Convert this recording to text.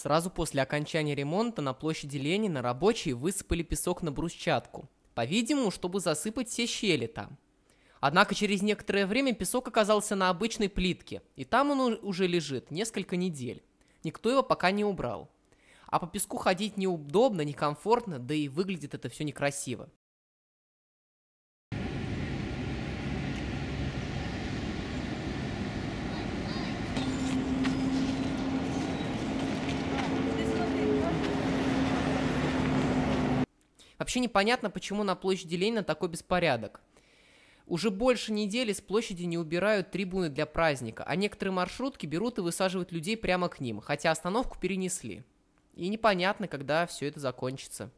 Сразу после окончания ремонта на площади Ленина рабочие высыпали песок на брусчатку, по-видимому, чтобы засыпать все щели там. Однако через некоторое время песок оказался на обычной плитке, и там он уже лежит несколько недель. Никто его пока не убрал. А по песку ходить неудобно, некомфортно, да и выглядит это все некрасиво. Вообще непонятно, почему на площади Ленина такой беспорядок. Уже больше недели с площади не убирают трибуны для праздника, а некоторые маршрутки берут и высаживают людей прямо к ним, хотя остановку перенесли. И непонятно, когда все это закончится.